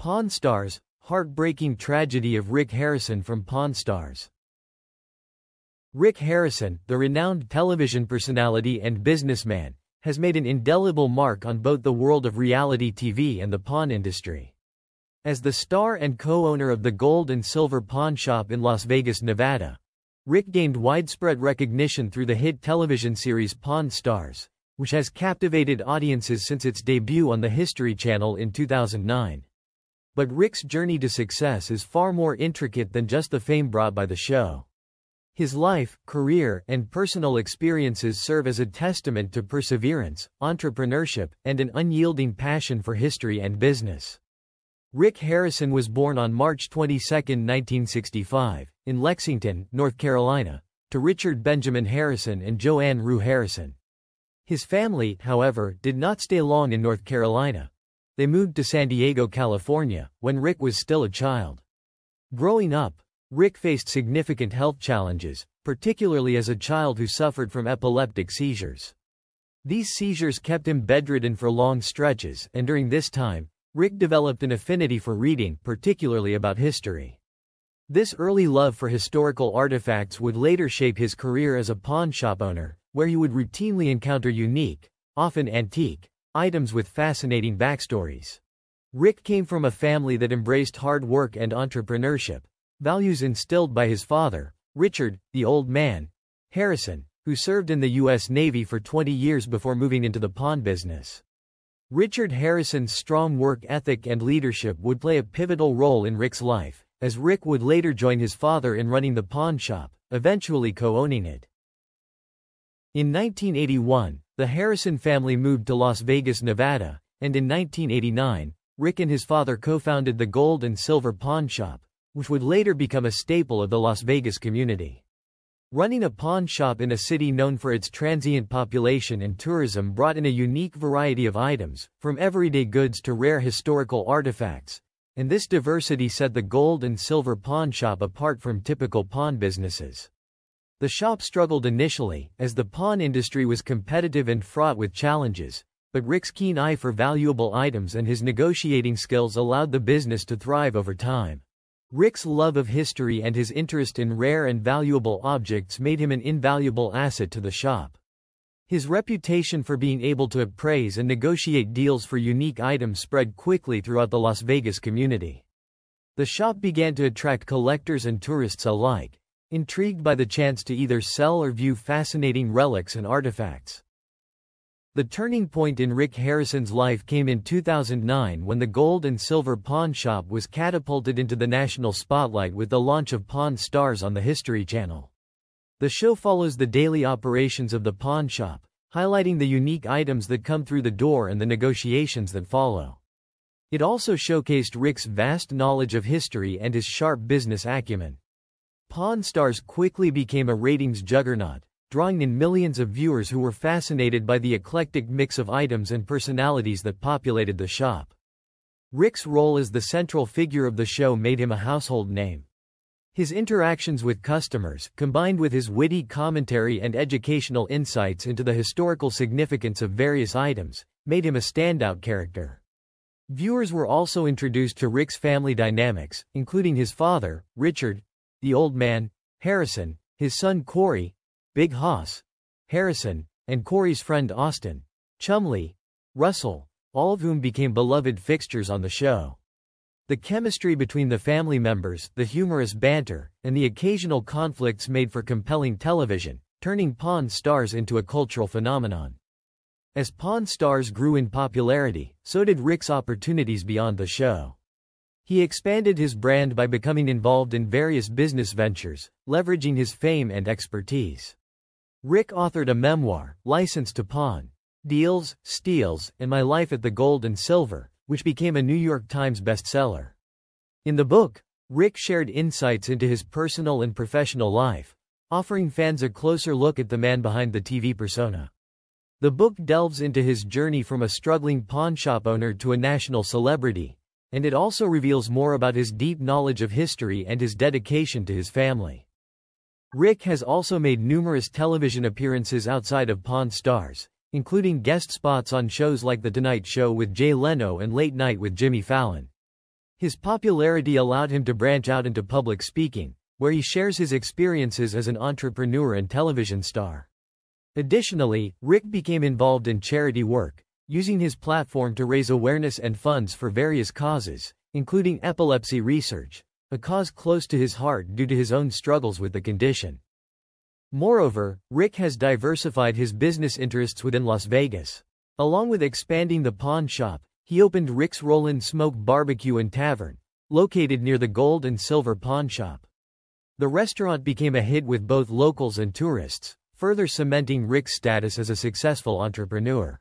Pawn Stars Heartbreaking Tragedy of Rick Harrison from Pawn Stars. Rick Harrison, the renowned television personality and businessman, has made an indelible mark on both the world of reality TV and the pawn industry. As the star and co-owner of the Gold and Silver Pawn Shop in Las Vegas, Nevada, Rick gained widespread recognition through the hit television series Pawn Stars, which has captivated audiences since its debut on the History Channel in 2009. But Rick's journey to success is far more intricate than just the fame brought by the show. His life, career, and personal experiences serve as a testament to perseverance, entrepreneurship, and an unyielding passion for history and business. Rick Harrison was born on March 22, 1965, in Lexington, North Carolina, to Richard Benjamin Harrison and Joanne Rue Harrison. His family, however, did not stay long in North Carolina, they moved to San Diego, California, when Rick was still a child. Growing up, Rick faced significant health challenges, particularly as a child who suffered from epileptic seizures. These seizures kept him bedridden for long stretches, and during this time, Rick developed an affinity for reading, particularly about history. This early love for historical artifacts would later shape his career as a pawn shop owner, where he would routinely encounter unique, often antique, items with fascinating backstories. Rick came from a family that embraced hard work and entrepreneurship, values instilled by his father, Richard, the old man, Harrison, who served in the U.S. Navy for 20 years before moving into the pawn business. Richard Harrison's strong work ethic and leadership would play a pivotal role in Rick's life, as Rick would later join his father in running the pawn shop, eventually co-owning it. In 1981, the Harrison family moved to Las Vegas, Nevada, and in 1989, Rick and his father co-founded the Gold and Silver Pawn Shop, which would later become a staple of the Las Vegas community. Running a pawn shop in a city known for its transient population and tourism brought in a unique variety of items, from everyday goods to rare historical artifacts, and this diversity set the gold and silver pawn shop apart from typical pawn businesses. The shop struggled initially, as the pawn industry was competitive and fraught with challenges, but Rick's keen eye for valuable items and his negotiating skills allowed the business to thrive over time. Rick's love of history and his interest in rare and valuable objects made him an invaluable asset to the shop. His reputation for being able to appraise and negotiate deals for unique items spread quickly throughout the Las Vegas community. The shop began to attract collectors and tourists alike, intrigued by the chance to either sell or view fascinating relics and artifacts. The turning point in Rick Harrison's life came in 2009 when the gold and silver pawn shop was catapulted into the national spotlight with the launch of Pawn Stars on the History Channel. The show follows the daily operations of the pawn shop, highlighting the unique items that come through the door and the negotiations that follow. It also showcased Rick's vast knowledge of history and his sharp business acumen. Pawn Stars quickly became a ratings juggernaut, drawing in millions of viewers who were fascinated by the eclectic mix of items and personalities that populated the shop. Rick's role as the central figure of the show made him a household name. His interactions with customers, combined with his witty commentary and educational insights into the historical significance of various items, made him a standout character. Viewers were also introduced to Rick's family dynamics, including his father, Richard, the old man, Harrison, his son Corey, Big Hoss, Harrison, and Corey's friend Austin, Chumley, Russell, all of whom became beloved fixtures on the show. The chemistry between the family members, the humorous banter, and the occasional conflicts made for compelling television, turning Pawn Stars into a cultural phenomenon. As Pawn Stars grew in popularity, so did Rick's opportunities beyond the show. He expanded his brand by becoming involved in various business ventures, leveraging his fame and expertise. Rick authored a memoir, License to Pawn, Deals, Steals, and My Life at the Gold and Silver, which became a New York Times bestseller. In the book, Rick shared insights into his personal and professional life, offering fans a closer look at the man behind the TV persona. The book delves into his journey from a struggling pawnshop owner to a national celebrity, and it also reveals more about his deep knowledge of history and his dedication to his family. Rick has also made numerous television appearances outside of Pawn Stars, including guest spots on shows like The Tonight Show with Jay Leno and Late Night with Jimmy Fallon. His popularity allowed him to branch out into public speaking, where he shares his experiences as an entrepreneur and television star. Additionally, Rick became involved in charity work, using his platform to raise awareness and funds for various causes, including epilepsy research, a cause close to his heart due to his own struggles with the condition. Moreover, Rick has diversified his business interests within Las Vegas. Along with expanding the pawn shop, he opened Rick's Roland Smoke Barbecue and Tavern, located near the Gold and Silver Pawn Shop. The restaurant became a hit with both locals and tourists, further cementing Rick's status as a successful entrepreneur.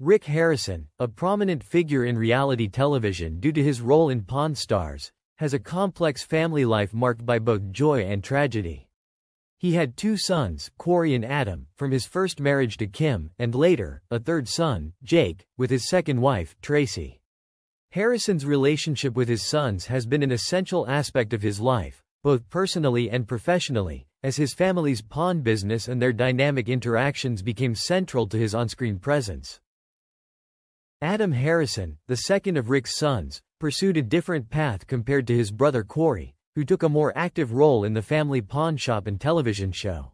Rick Harrison, a prominent figure in reality television due to his role in Pawn Stars, has a complex family life marked by both joy and tragedy. He had two sons, Corey and Adam, from his first marriage to Kim, and later, a third son, Jake, with his second wife, Tracy. Harrison's relationship with his sons has been an essential aspect of his life, both personally and professionally, as his family's pawn business and their dynamic interactions became central to his on-screen presence. Adam Harrison, the second of Rick's sons, pursued a different path compared to his brother Corey, who took a more active role in the family pawn shop and television show.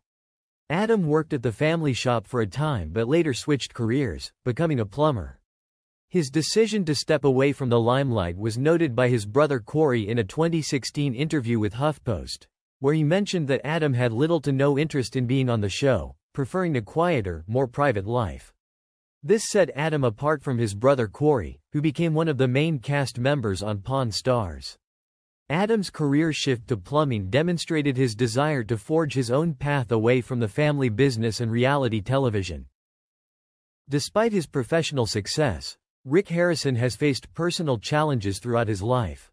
Adam worked at the family shop for a time but later switched careers, becoming a plumber. His decision to step away from the limelight was noted by his brother Corey in a 2016 interview with HuffPost, where he mentioned that Adam had little to no interest in being on the show, preferring a quieter, more private life. This set Adam apart from his brother Corey, who became one of the main cast members on Pawn Stars. Adam's career shift to plumbing demonstrated his desire to forge his own path away from the family business and reality television. Despite his professional success, Rick Harrison has faced personal challenges throughout his life.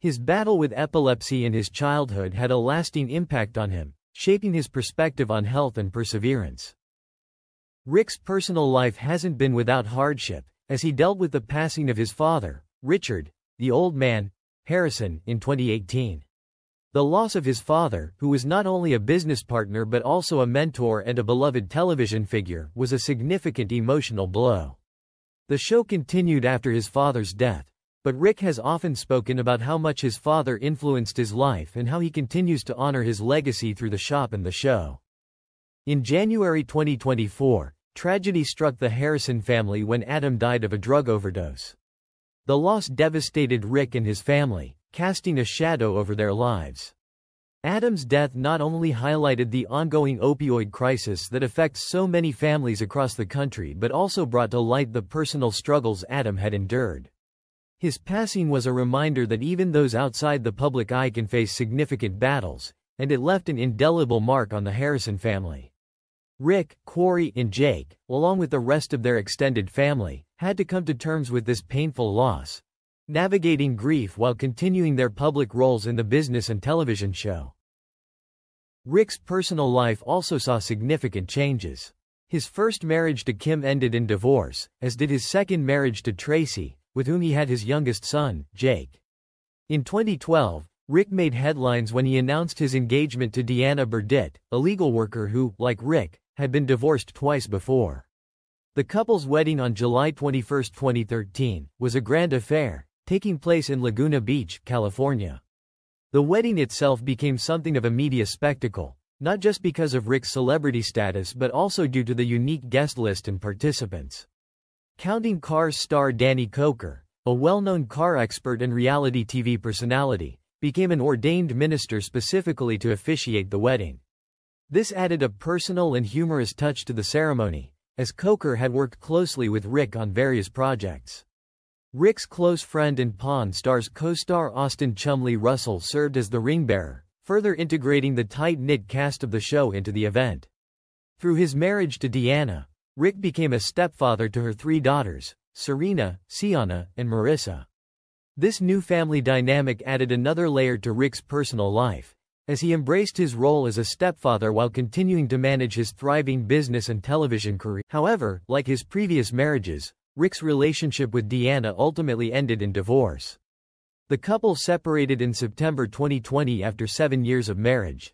His battle with epilepsy in his childhood had a lasting impact on him, shaping his perspective on health and perseverance. Rick's personal life hasn't been without hardship, as he dealt with the passing of his father, Richard, the old man, Harrison, in 2018. The loss of his father, who was not only a business partner but also a mentor and a beloved television figure, was a significant emotional blow. The show continued after his father's death, but Rick has often spoken about how much his father influenced his life and how he continues to honor his legacy through the shop and the show. In January 2024, tragedy struck the Harrison family when Adam died of a drug overdose. The loss devastated Rick and his family, casting a shadow over their lives. Adam's death not only highlighted the ongoing opioid crisis that affects so many families across the country but also brought to light the personal struggles Adam had endured. His passing was a reminder that even those outside the public eye can face significant battles, and it left an indelible mark on the Harrison family. Rick, Corey, and Jake, along with the rest of their extended family, had to come to terms with this painful loss, navigating grief while continuing their public roles in the business and television show. Rick's personal life also saw significant changes. His first marriage to Kim ended in divorce, as did his second marriage to Tracy, with whom he had his youngest son, Jake. In 2012, Rick made headlines when he announced his engagement to Deanna Burdett, a legal worker who, like Rick, had been divorced twice before. The couple's wedding on July 21, 2013, was a grand affair, taking place in Laguna Beach, California. The wedding itself became something of a media spectacle, not just because of Rick's celebrity status but also due to the unique guest list and participants. Counting Cars star Danny Coker, a well-known car expert and reality TV personality, became an ordained minister specifically to officiate the wedding. This added a personal and humorous touch to the ceremony, as Coker had worked closely with Rick on various projects. Rick's close friend and Pawn Stars co-star Austin Chumley Russell served as the ring bearer, further integrating the tight-knit cast of the show into the event. Through his marriage to Deanna, Rick became a stepfather to her three daughters, Serena, Sienna, and Marissa. This new family dynamic added another layer to Rick's personal life, as he embraced his role as a stepfather while continuing to manage his thriving business and television career. However, like his previous marriages, Rick's relationship with Deanna ultimately ended in divorce. The couple separated in September 2020 after seven years of marriage.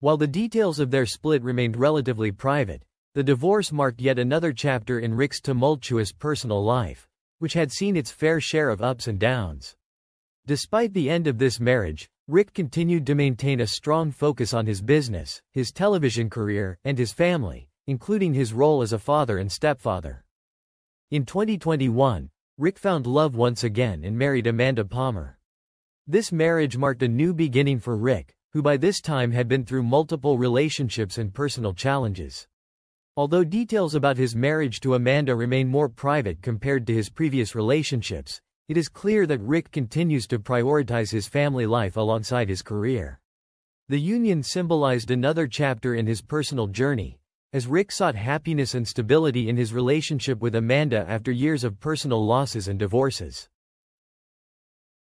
While the details of their split remained relatively private, the divorce marked yet another chapter in Rick's tumultuous personal life, which had seen its fair share of ups and downs. Despite the end of this marriage, Rick continued to maintain a strong focus on his business, his television career, and his family, including his role as a father and stepfather. In 2021, Rick found love once again and married Amanda Palmer. This marriage marked a new beginning for Rick, who by this time had been through multiple relationships and personal challenges. Although details about his marriage to Amanda remain more private compared to his previous relationships, it is clear that Rick continues to prioritize his family life alongside his career. The union symbolized another chapter in his personal journey, as Rick sought happiness and stability in his relationship with Amanda after years of personal losses and divorces.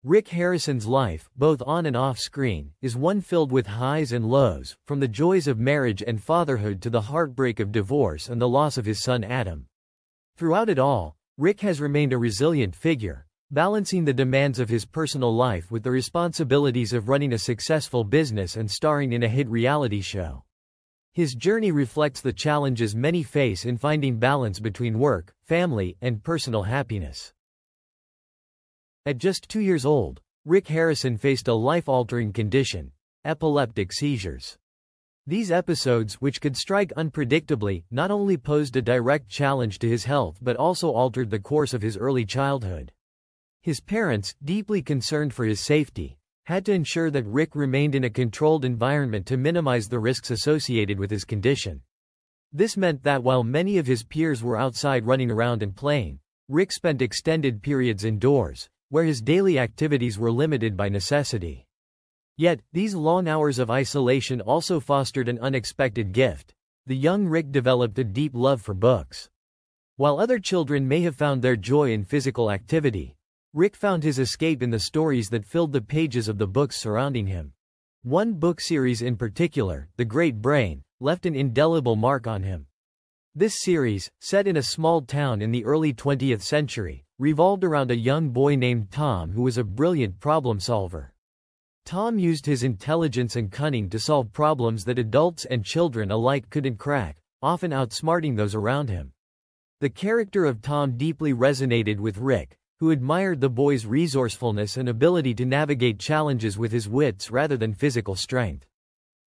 Rick Harrison's life, both on and off screen, is one filled with highs and lows, from the joys of marriage and fatherhood to the heartbreak of divorce and the loss of his son Adam. Throughout it all, Rick has remained a resilient figure, balancing the demands of his personal life with the responsibilities of running a successful business and starring in a hit reality show. His journey reflects the challenges many face in finding balance between work, family, and personal happiness. At just two years old, Rick Harrison faced a life-altering condition, epileptic seizures. These episodes, which could strike unpredictably, not only posed a direct challenge to his health but also altered the course of his early childhood. His parents, deeply concerned for his safety, had to ensure that Rick remained in a controlled environment to minimize the risks associated with his condition. This meant that while many of his peers were outside running around and playing, Rick spent extended periods indoors, where his daily activities were limited by necessity. Yet, these long hours of isolation also fostered an unexpected gift. The young Rick developed a deep love for books. While other children may have found their joy in physical activity, Rick found his escape in the stories that filled the pages of the books surrounding him. One book series in particular, The Great Brain, left an indelible mark on him. This series, set in a small town in the early 20th century, revolved around a young boy named Tom who was a brilliant problem solver. Tom used his intelligence and cunning to solve problems that adults and children alike couldn't crack, often outsmarting those around him. The character of Tom deeply resonated with Rick, who admired the boy's resourcefulness and ability to navigate challenges with his wits rather than physical strength.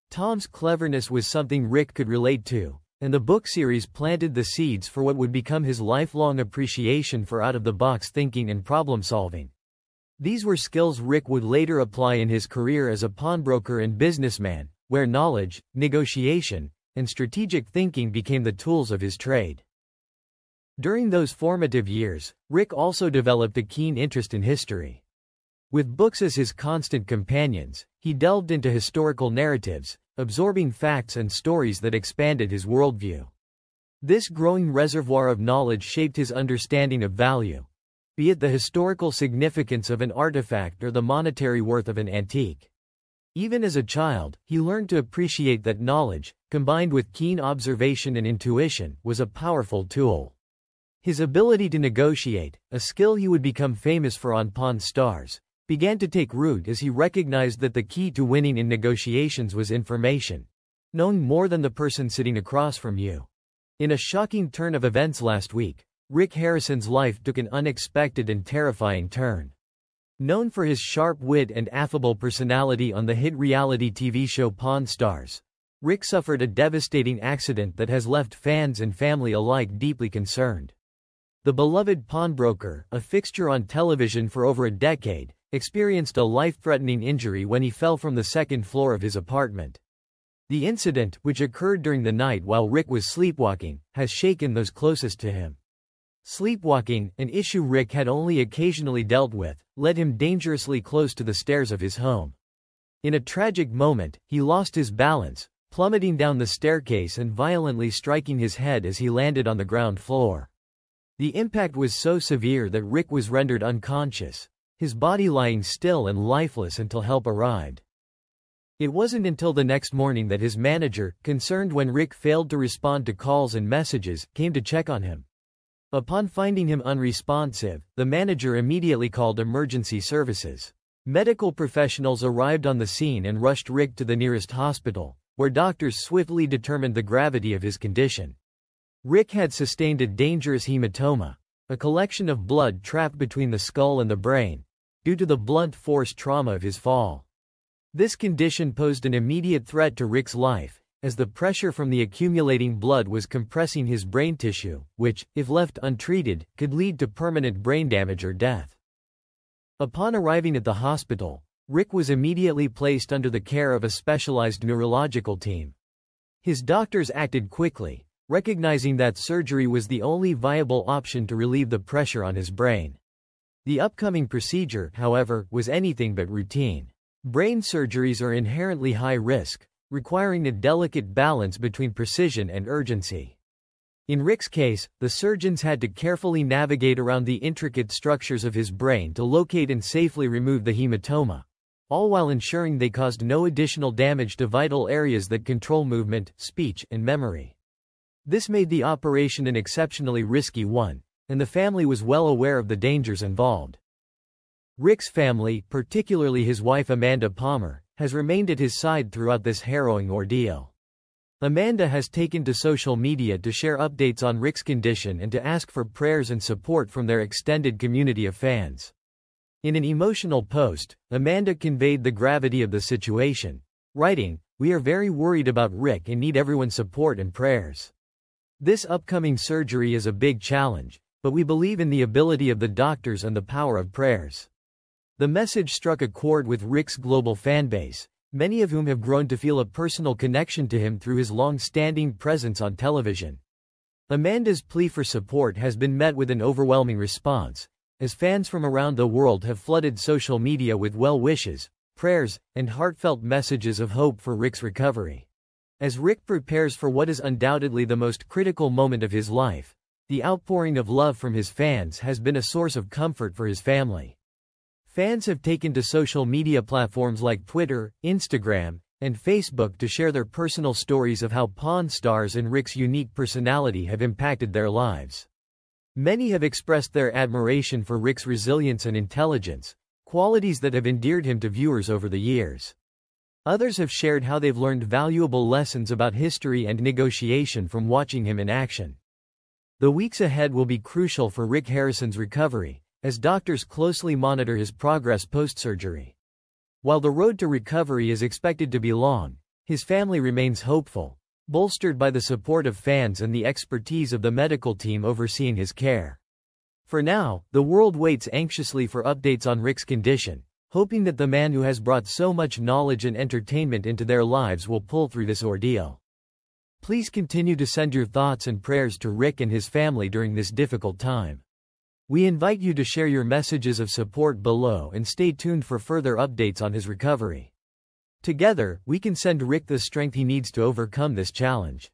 Tom's cleverness was something Rick could relate to, and the book series planted the seeds for what would become his lifelong appreciation for out-of-the-box thinking and problem-solving. These were skills Rick would later apply in his career as a pawnbroker and businessman, where knowledge, negotiation, and strategic thinking became the tools of his trade. During those formative years, Rick also developed a keen interest in history. With books as his constant companions, he delved into historical narratives, absorbing facts and stories that expanded his worldview. This growing reservoir of knowledge shaped his understanding of value, be it the historical significance of an artifact or the monetary worth of an antique. Even as a child, he learned to appreciate that knowledge, combined with keen observation and intuition, was a powerful tool. His ability to negotiate, a skill he would become famous for on Pawn Stars, began to take root as he recognized that the key to winning in negotiations was information, known more than the person sitting across from you. In a shocking turn of events last week, Rick Harrison's life took an unexpected and terrifying turn. Known for his sharp wit and affable personality on the hit reality TV show Pawn Stars, Rick suffered a devastating accident that has left fans and family alike deeply concerned. The beloved pawnbroker, a fixture on television for over a decade, experienced a life-threatening injury when he fell from the second floor of his apartment. The incident, which occurred during the night while Rick was sleepwalking, has shaken those closest to him. Sleepwalking, an issue Rick had only occasionally dealt with, led him dangerously close to the stairs of his home. In a tragic moment, he lost his balance, plummeting down the staircase and violently striking his head as he landed on the ground floor. The impact was so severe that Rick was rendered unconscious, his body lying still and lifeless until help arrived. It wasn't until the next morning that his manager, concerned when Rick failed to respond to calls and messages, came to check on him. Upon finding him unresponsive, the manager immediately called emergency services. Medical professionals arrived on the scene and rushed Rick to the nearest hospital, where doctors swiftly determined the gravity of his condition. Rick had sustained a dangerous hematoma, a collection of blood trapped between the skull and the brain, due to the blunt force trauma of his fall. This condition posed an immediate threat to Rick's life, as the pressure from the accumulating blood was compressing his brain tissue, which, if left untreated, could lead to permanent brain damage or death. Upon arriving at the hospital, Rick was immediately placed under the care of a specialized neurological team. His doctors acted quickly, recognizing that surgery was the only viable option to relieve the pressure on his brain. The upcoming procedure, however, was anything but routine. Brain surgeries are inherently high risk, requiring a delicate balance between precision and urgency. In Rick's case, the surgeons had to carefully navigate around the intricate structures of his brain to locate and safely remove the hematoma, all while ensuring they caused no additional damage to vital areas that control movement, speech, and memory. This made the operation an exceptionally risky one, and the family was well aware of the dangers involved. Rick's family, particularly his wife Amanda Palmer, has remained at his side throughout this harrowing ordeal. Amanda has taken to social media to share updates on Rick's condition and to ask for prayers and support from their extended community of fans. In an emotional post, Amanda conveyed the gravity of the situation, writing, We are very worried about Rick and need everyone's support and prayers. This upcoming surgery is a big challenge, but we believe in the ability of the doctors and the power of prayers. The message struck a chord with Rick's global fanbase, many of whom have grown to feel a personal connection to him through his long-standing presence on television. Amanda's plea for support has been met with an overwhelming response, as fans from around the world have flooded social media with well wishes, prayers, and heartfelt messages of hope for Rick's recovery. As Rick prepares for what is undoubtedly the most critical moment of his life, the outpouring of love from his fans has been a source of comfort for his family. Fans have taken to social media platforms like Twitter, Instagram, and Facebook to share their personal stories of how Pawn Stars and Rick's unique personality have impacted their lives. Many have expressed their admiration for Rick's resilience and intelligence, qualities that have endeared him to viewers over the years. Others have shared how they've learned valuable lessons about history and negotiation from watching him in action. The weeks ahead will be crucial for Rick Harrison's recovery, as doctors closely monitor his progress post-surgery. While the road to recovery is expected to be long, his family remains hopeful, bolstered by the support of fans and the expertise of the medical team overseeing his care. For now, the world waits anxiously for updates on Rick's condition, hoping that the man who has brought so much knowledge and entertainment into their lives will pull through this ordeal. Please continue to send your thoughts and prayers to Rick and his family during this difficult time. We invite you to share your messages of support below and stay tuned for further updates on his recovery. Together, we can send Rick the strength he needs to overcome this challenge.